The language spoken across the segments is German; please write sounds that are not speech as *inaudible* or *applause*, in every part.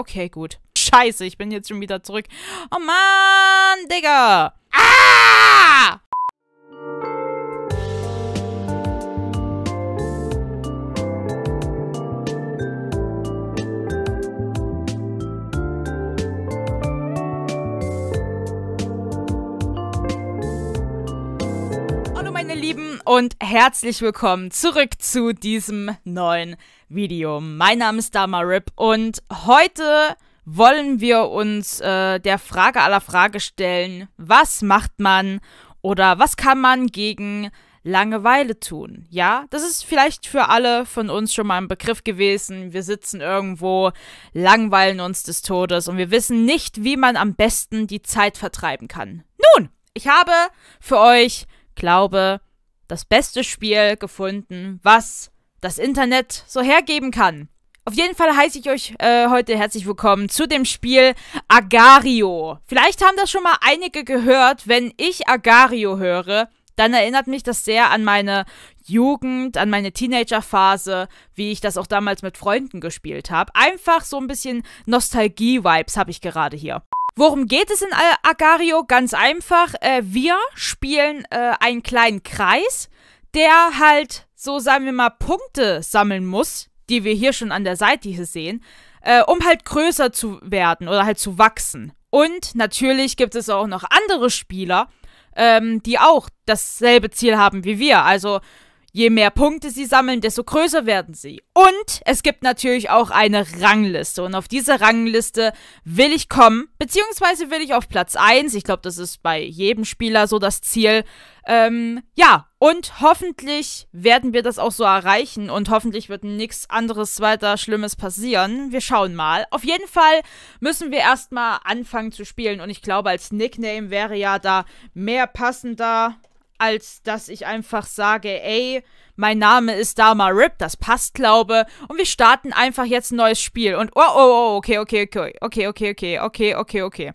okay, gut. Scheiße, ich bin jetzt schon wieder zurück. Oh Mann, Digga. Ah! und herzlich willkommen zurück zu diesem neuen Video. Mein Name ist Dama Rip und heute wollen wir uns äh, der Frage aller Frage stellen, was macht man oder was kann man gegen Langeweile tun? Ja, das ist vielleicht für alle von uns schon mal ein Begriff gewesen. Wir sitzen irgendwo, langweilen uns des Todes und wir wissen nicht, wie man am besten die Zeit vertreiben kann. Nun, ich habe für euch, glaube, das beste Spiel gefunden, was das Internet so hergeben kann. Auf jeden Fall heiße ich euch äh, heute herzlich willkommen zu dem Spiel Agario. Vielleicht haben das schon mal einige gehört, wenn ich Agario höre, dann erinnert mich das sehr an meine Jugend, an meine Teenagerphase, wie ich das auch damals mit Freunden gespielt habe. Einfach so ein bisschen Nostalgie-Vibes habe ich gerade hier. Worum geht es in Agario? Ganz einfach, äh, wir spielen äh, einen kleinen Kreis, der halt, so sagen wir mal, Punkte sammeln muss, die wir hier schon an der Seite hier sehen, äh, um halt größer zu werden oder halt zu wachsen. Und natürlich gibt es auch noch andere Spieler, ähm, die auch dasselbe Ziel haben wie wir. Also Je mehr Punkte sie sammeln, desto größer werden sie. Und es gibt natürlich auch eine Rangliste. Und auf diese Rangliste will ich kommen, beziehungsweise will ich auf Platz 1. Ich glaube, das ist bei jedem Spieler so das Ziel. Ähm, ja, und hoffentlich werden wir das auch so erreichen und hoffentlich wird nichts anderes weiter Schlimmes passieren. Wir schauen mal. Auf jeden Fall müssen wir erstmal anfangen zu spielen und ich glaube, als Nickname wäre ja da mehr passender als dass ich einfach sage, ey, mein Name ist Dama Rip, das passt, glaube, und wir starten einfach jetzt ein neues Spiel und oh, oh, oh, okay, okay, okay, okay, okay, okay, okay, okay, okay.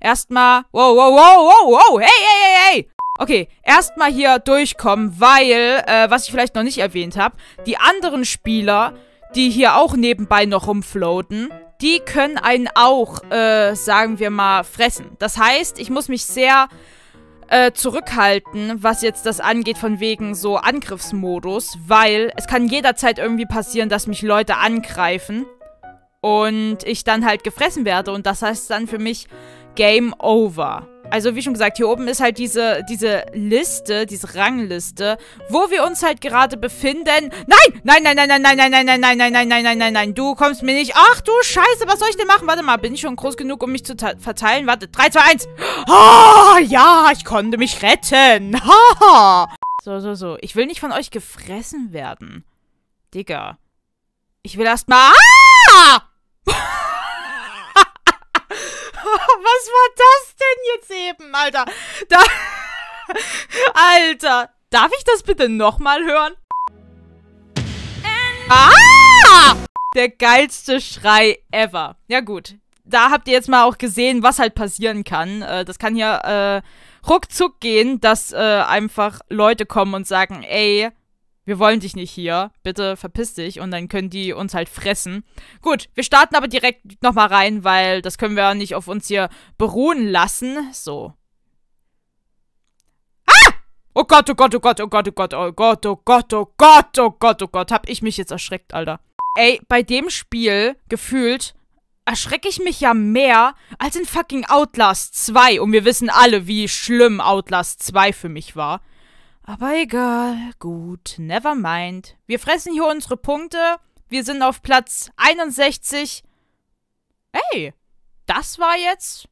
Erstmal, wow, wow, wow, wow, wow, hey, hey, hey, hey. Okay, erstmal hier durchkommen, weil, äh, was ich vielleicht noch nicht erwähnt habe, die anderen Spieler, die hier auch nebenbei noch rumfloaten, die können einen auch, äh, sagen wir mal, fressen. Das heißt, ich muss mich sehr äh, zurückhalten, was jetzt das angeht von wegen so Angriffsmodus, weil es kann jederzeit irgendwie passieren, dass mich Leute angreifen und ich dann halt gefressen werde und das heißt dann für mich Game Over. Also wie schon gesagt, hier oben ist halt diese, diese Liste, diese Rangliste, wo wir uns halt gerade befinden. Nein! Nein, nein, nein, nein, nein, nein, nein, nein, nein, nein, nein, nein, nein, nein, nein. Du kommst mir nicht. Ach du Scheiße, was soll ich denn machen? Warte mal, bin ich schon groß genug, um mich zu verteilen? Warte, 3, 2, 1. Ah, ja, ich konnte mich retten. Haha. so, so, so. Ich will nicht von euch gefressen werden. Digga. Ich will erstmal... Ah! *laughs* was war das denn jetzt eben, Alter? Da *laughs* Alter, darf ich das bitte nochmal hören? Ah! Der geilste Schrei ever. Ja gut, da habt ihr jetzt mal auch gesehen, was halt passieren kann. Äh, das kann ja äh, ruckzuck gehen, dass äh, einfach Leute kommen und sagen, ey, wir wollen dich nicht hier, bitte verpiss dich und dann können die uns halt fressen. Gut, wir starten aber direkt nochmal rein, weil das können wir ja nicht auf uns hier beruhen lassen. So. Ah! Oh Gott, oh Gott, oh Gott, oh Gott, oh Gott, oh Gott, oh Gott, oh Gott, oh Gott, oh Gott, hab ich mich jetzt erschreckt, Alter. Ey, bei dem Spiel, gefühlt, erschrecke ich mich ja mehr als in fucking Outlast 2 und wir wissen alle, wie schlimm Outlast 2 für mich war. Aber egal, gut, never mind. Wir fressen hier unsere Punkte. Wir sind auf Platz 61. Ey, das war jetzt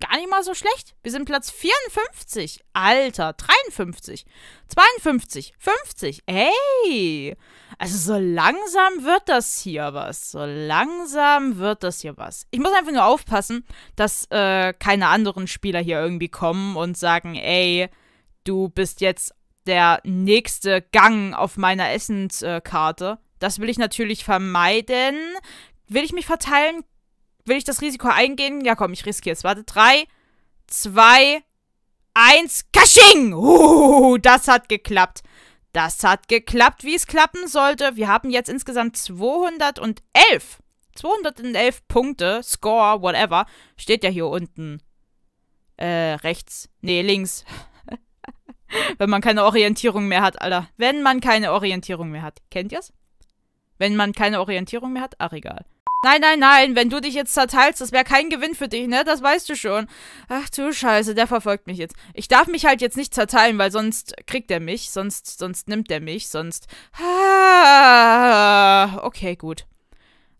gar nicht mal so schlecht. Wir sind Platz 54. Alter, 53, 52, 50. Ey! Also so langsam wird das hier was. So langsam wird das hier was. Ich muss einfach nur aufpassen, dass äh, keine anderen Spieler hier irgendwie kommen und sagen, ey, du bist jetzt der nächste Gang auf meiner Essenskarte. Das will ich natürlich vermeiden. Will ich mich verteilen? Will ich das Risiko eingehen? Ja, komm, ich riskiere es. Warte, drei, zwei, eins, Kaching! Uh, das hat geklappt. Das hat geklappt, wie es klappen sollte. Wir haben jetzt insgesamt 211. 211 Punkte, Score, whatever. Steht ja hier unten. Äh, rechts. Nee, links. Wenn man keine Orientierung mehr hat, Alter. Wenn man keine Orientierung mehr hat. Kennt ihr's? Wenn man keine Orientierung mehr hat? Ach, egal. Nein, nein, nein, wenn du dich jetzt zerteilst, das wäre kein Gewinn für dich, ne? Das weißt du schon. Ach du Scheiße, der verfolgt mich jetzt. Ich darf mich halt jetzt nicht zerteilen, weil sonst kriegt er mich, sonst, sonst nimmt er mich, sonst. Ah, okay, gut.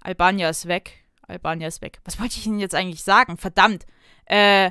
Albania ist weg. Albania ist weg. Was wollte ich Ihnen jetzt eigentlich sagen? Verdammt. Äh,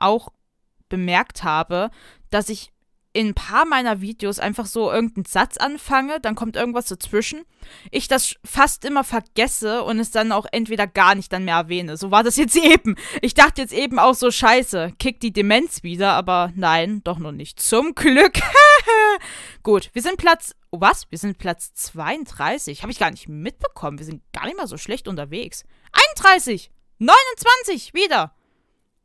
auch bemerkt habe, dass ich in ein paar meiner Videos einfach so irgendeinen Satz anfange, dann kommt irgendwas dazwischen, ich das fast immer vergesse und es dann auch entweder gar nicht dann mehr erwähne. So war das jetzt *laughs* eben. Ich dachte jetzt eben auch so, scheiße, kickt die Demenz wieder, aber nein, doch noch nicht. Zum Glück. *laughs* Gut, wir sind Platz, oh was? Wir sind Platz 32. Habe ich gar nicht mitbekommen. Wir sind gar nicht mal so schlecht unterwegs. 31, 29, wieder.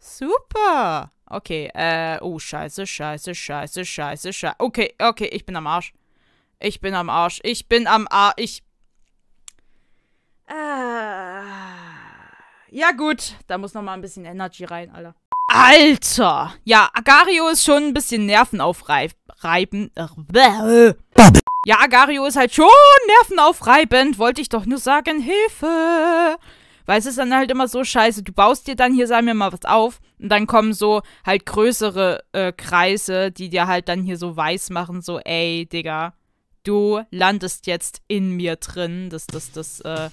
Super. Okay, äh, oh, scheiße, scheiße, scheiße, scheiße, scheiße. Okay, okay, ich bin am Arsch. Ich bin am Arsch. Ich bin am Arsch. Ich... Äh, ja gut, da muss noch mal ein bisschen Energy rein, Alter. Alter! Ja, Agario ist schon ein bisschen nervenaufreibend. Ja, Agario ist halt schon nervenaufreibend, wollte ich doch nur sagen. Hilfe! Weil es ist dann halt immer so scheiße, du baust dir dann hier, sagen wir mal, was auf und dann kommen so halt größere äh, Kreise, die dir halt dann hier so weiß machen, so, ey, Digga, du landest jetzt in mir drin. Das, das, das, äh.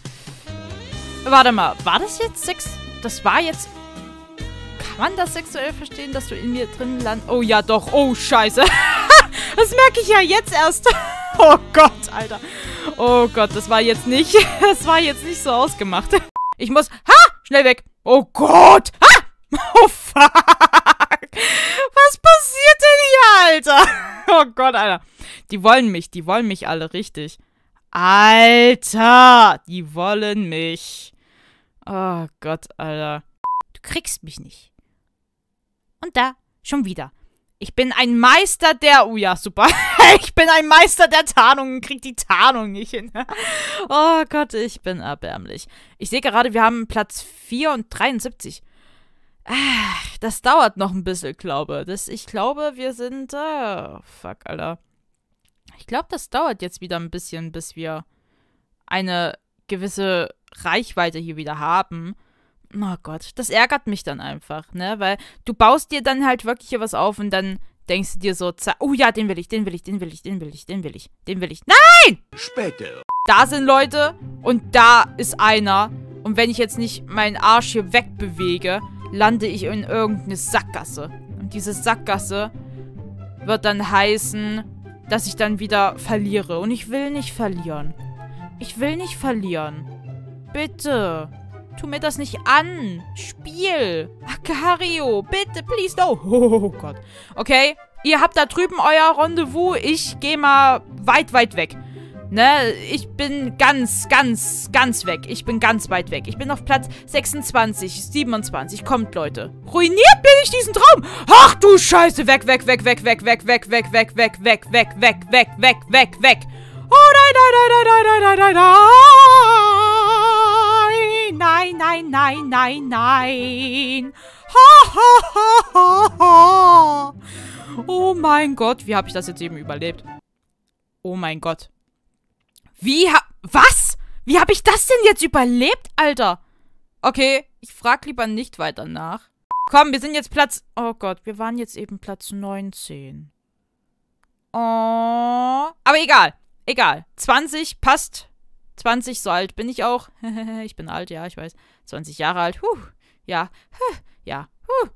Warte mal, war das jetzt Sex? Das war jetzt. Kann man das sexuell verstehen, dass du in mir drin landest? Oh ja, doch. Oh, scheiße. *laughs* das merke ich ja jetzt erst. *laughs* oh Gott, Alter. Oh Gott, das war jetzt nicht. *laughs* Das war jetzt nicht so ausgemacht. Ich muss. Ha! Schnell weg! Oh Gott! Ha! *laughs* Oh fuck! Was passiert denn hier, Alter? *laughs* Oh Gott, Alter. Die wollen mich, die wollen mich alle richtig. Alter! Die wollen mich. Oh Gott, Alter. Du kriegst mich nicht. Und da, schon wieder. Ich bin ein Meister der... Oh ja, super. *laughs* ich bin ein Meister der Tarnung und krieg die Tarnung nicht hin. *laughs* oh Gott, ich bin erbärmlich. Ich sehe gerade, wir haben Platz 4 und 73. das dauert noch ein bisschen, glaube ich. Ich glaube, wir sind... Oh, fuck, Alter. Ich glaube, das dauert jetzt wieder ein bisschen, bis wir eine gewisse Reichweite hier wieder haben oh Gott, das ärgert mich dann einfach, ne? Weil du baust dir dann halt wirklich hier was auf und dann denkst du dir so, oh ja, den will ich, den will ich, den will ich, den will ich, den will ich, den will ich. Nein! Später. Da sind Leute und da ist einer. Und wenn ich jetzt nicht meinen Arsch hier wegbewege, lande ich in irgendeine Sackgasse. Und diese Sackgasse wird dann heißen, dass ich dann wieder verliere. Und ich will nicht verlieren. Ich will nicht verlieren. Bitte. Tu mir das nicht an. Spiel. Akario, bitte, please, no. Oh Gott. Okay, ihr habt da drüben euer Rendezvous. Ich gehe mal weit, weit weg. Ne, ich bin ganz, ganz, ganz weg. Ich bin ganz weit weg. Ich bin auf Platz 26, 27. Kommt, Leute. Ruiniert bin ich diesen Traum. Ach du Scheiße. Weg, weg, weg, weg, weg, weg, weg, weg, weg, weg, weg, weg, weg, weg, weg, weg, weg. weg. Oh nein, nein, nein, nein, nein, nein, nein, nein nein, nein, nein, nein. Ha, ha, ha, ha, ha. Oh mein Gott, wie habe ich das jetzt eben überlebt? Oh mein Gott. Wie ha... Was? Wie habe ich das denn jetzt überlebt, Alter? Okay, ich frage lieber nicht weiter nach. Komm, wir sind jetzt Platz... Oh Gott, wir waren jetzt eben Platz 19. Oh... Aber egal. Egal. 20 passt 20, so alt bin ich auch. *laughs* ich bin alt, ja, ich weiß. 20 Jahre alt. Huh. Ja. Huh. Ja. Huh.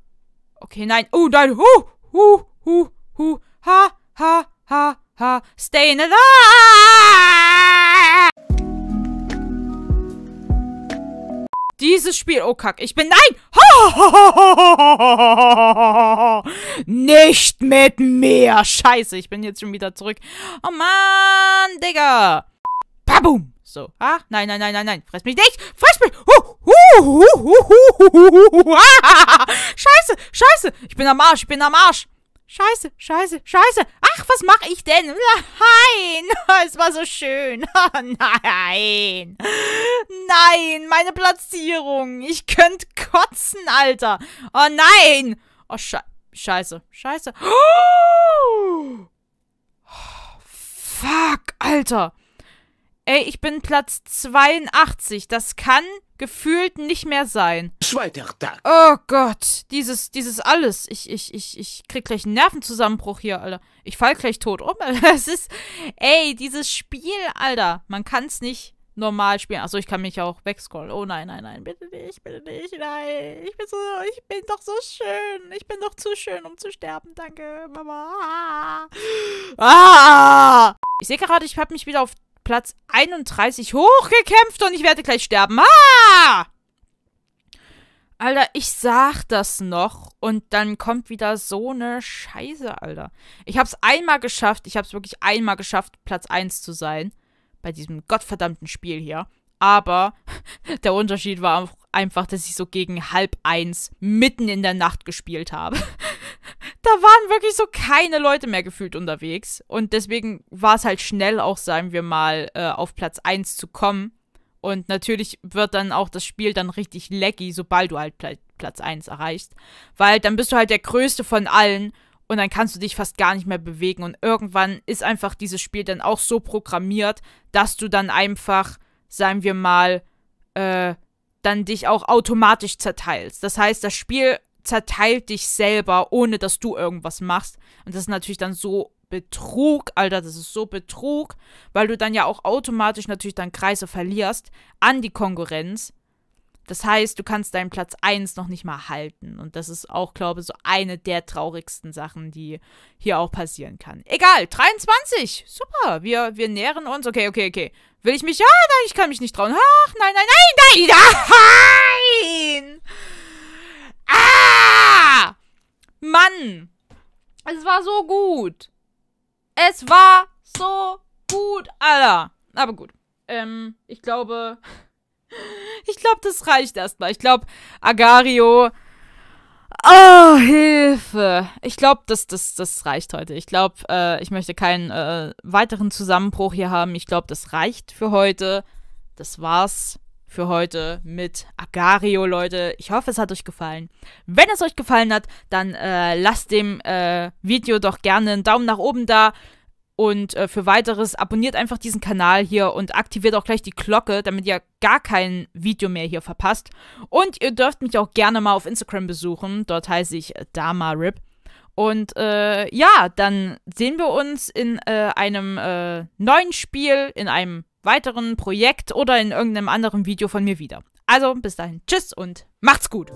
Okay, nein. Oh, nein. Huh. Huh. Huh. Huh. Ha. Ha. Ha. Ha. Stay Staying alive! Dieses Spiel, oh kack, ich bin, nein! *laughs* Nicht mit mir! Scheiße, ich bin jetzt schon wieder zurück. Oh Mann, Digga! Babum! So. Ah, nein, nein, nein, nein, nein. Fress mich nicht! Fress mich! Huh, huh, huh, ah, *laughs* scheiße, scheiße! Ich bin am Arsch, ich bin am Arsch! Scheiße, scheiße, scheiße. Ach, was mache ich denn? Nein, *laughs* es war so schön. Oh, *laughs* nein. Nein, meine Platzierung. Ich könnte kotzen, Alter. Oh nein. Oh, sche scheiße, scheiße. *gasps* Oh, fuck, Alter. Ey, ich bin Platz 82. Das kann gefühlt nicht mehr sein. Zweiter Tag. Oh Gott, dieses, dieses alles. Ich, ich, ich, ich krieg gleich einen Nervenzusammenbruch hier, Alter. Ich fall gleich tot um, *laughs* Alter. Es ist, ey, dieses Spiel, Alter. Man kann es nicht normal spielen. Achso, ich kann mich auch wegscrollen. Oh nein, nein, nein, bitte nicht, bitte nicht, nein. Ich bin so, ich bin doch so schön. Ich bin doch zu schön, um zu sterben. Danke, Mama. Ah! Ich sehe gerade, ich habe mich wieder auf Platz 31 hochgekämpft und ich werde gleich sterben. Ah! Alter, ich sag das noch und dann kommt wieder so eine Scheiße, Alter. Ich hab's einmal geschafft, ich hab's wirklich einmal geschafft, Platz 1 zu sein. Bei diesem gottverdammten Spiel hier. Aber *laughs* der Unterschied war auch einfach, dass ich so gegen halb eins mitten in der Nacht gespielt habe da waren wirklich so keine Leute mehr gefühlt unterwegs. Und deswegen war es halt schnell auch, sagen wir mal, äh, auf Platz 1 zu kommen. Und natürlich wird dann auch das Spiel dann richtig laggy, sobald du halt Platz 1 erreichst. Weil dann bist du halt der Größte von allen und dann kannst du dich fast gar nicht mehr bewegen. Und irgendwann ist einfach dieses Spiel dann auch so programmiert, dass du dann einfach, sagen wir mal, äh, dann dich auch automatisch zerteilst. Das heißt, das Spiel zerteilt dich selber, ohne dass du irgendwas machst. Und das ist natürlich dann so Betrug, Alter, das ist so Betrug, weil du dann ja auch automatisch natürlich dann Kreise verlierst an die Konkurrenz. Das heißt, du kannst deinen Platz 1 noch nicht mal halten. Und das ist auch, glaube ich, so eine der traurigsten Sachen, die hier auch passieren kann. Egal, 23. Super, wir, wir nähern uns. Okay, okay, okay. Will ich mich? Ja, nein, ich kann mich nicht trauen. Ach, nein, nein, nein, nein, nein. Mann! Es war so gut. Es war so gut, Alter. Aber gut. Ähm, ich glaube. *laughs* ich glaube, das reicht erstmal. Ich glaube, Agario. Oh, Hilfe. Ich glaube, das, das, das reicht heute. Ich glaube, äh, ich möchte keinen äh, weiteren Zusammenbruch hier haben. Ich glaube, das reicht für heute. Das war's für heute mit Agario, Leute. Ich hoffe, es hat euch gefallen. Wenn es euch gefallen hat, dann äh, lasst dem äh, Video doch gerne einen Daumen nach oben da. Und äh, für weiteres abonniert einfach diesen Kanal hier und aktiviert auch gleich die Glocke, damit ihr gar kein Video mehr hier verpasst. Und ihr dürft mich auch gerne mal auf Instagram besuchen. Dort heiße ich äh, DamaRip. Und äh, ja, dann sehen wir uns in äh, einem äh, neuen Spiel, in einem weiteren Projekt oder in irgendeinem anderen Video von mir wieder. Also bis dahin, tschüss und macht's gut!